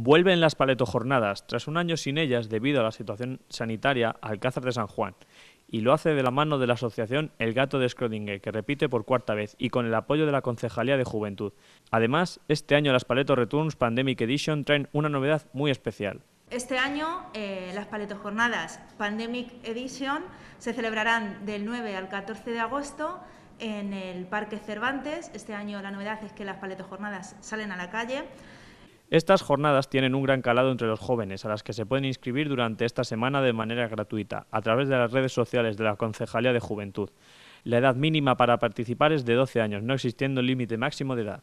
Vuelven las paletojornadas, tras un año sin ellas debido a la situación sanitaria Alcázar de San Juan, y lo hace de la mano de la asociación El Gato de Schrödinger, que repite por cuarta vez, y con el apoyo de la Concejalía de Juventud. Además, este año las Paleto Returns Pandemic Edition traen una novedad muy especial. Este año eh, las Paletojornadas Pandemic Edition se celebrarán del 9 al 14 de agosto en el Parque Cervantes. Este año la novedad es que las Paletojornadas salen a la calle. Estas jornadas tienen un gran calado entre los jóvenes, a las que se pueden inscribir durante esta semana de manera gratuita, a través de las redes sociales de la Concejalía de Juventud. La edad mínima para participar es de 12 años, no existiendo límite máximo de edad.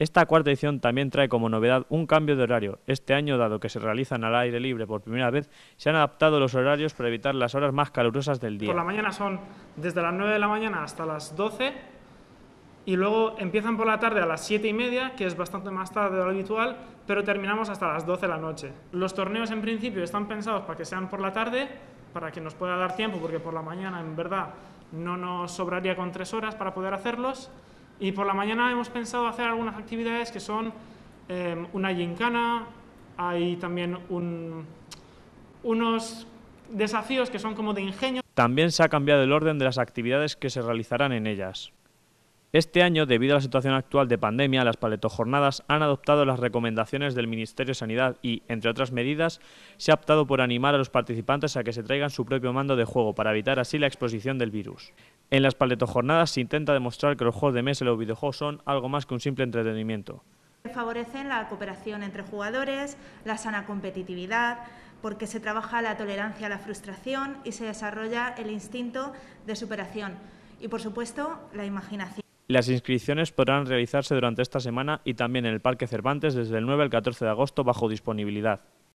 Esta cuarta edición también trae como novedad un cambio de horario. Este año, dado que se realizan al aire libre por primera vez, se han adaptado los horarios para evitar las horas más calurosas del día. Por la mañana son desde las 9 de la mañana hasta las 12 y luego empiezan por la tarde a las 7 y media, que es bastante más tarde de lo habitual, pero terminamos hasta las 12 de la noche. Los torneos en principio están pensados para que sean por la tarde, para que nos pueda dar tiempo, porque por la mañana en verdad no nos sobraría con tres horas para poder hacerlos. Y por la mañana hemos pensado hacer algunas actividades que son eh, una gincana, hay también unos desafíos que son como de ingenio. También se ha cambiado el orden de las actividades que se realizarán en ellas. Este año, debido a la situación actual de pandemia, las paletojornadas han adoptado las recomendaciones del Ministerio de Sanidad y, entre otras medidas, se ha optado por animar a los participantes a que se traigan su propio mando de juego para evitar así la exposición del virus. En las paletojornadas se intenta demostrar que los juegos de mesa y los videojuegos son algo más que un simple entretenimiento. Favorecen la cooperación entre jugadores, la sana competitividad, porque se trabaja la tolerancia a la frustración y se desarrolla el instinto de superación y, por supuesto, la imaginación. Las inscripciones podrán realizarse durante esta semana y también en el Parque Cervantes desde el 9 al 14 de agosto bajo disponibilidad.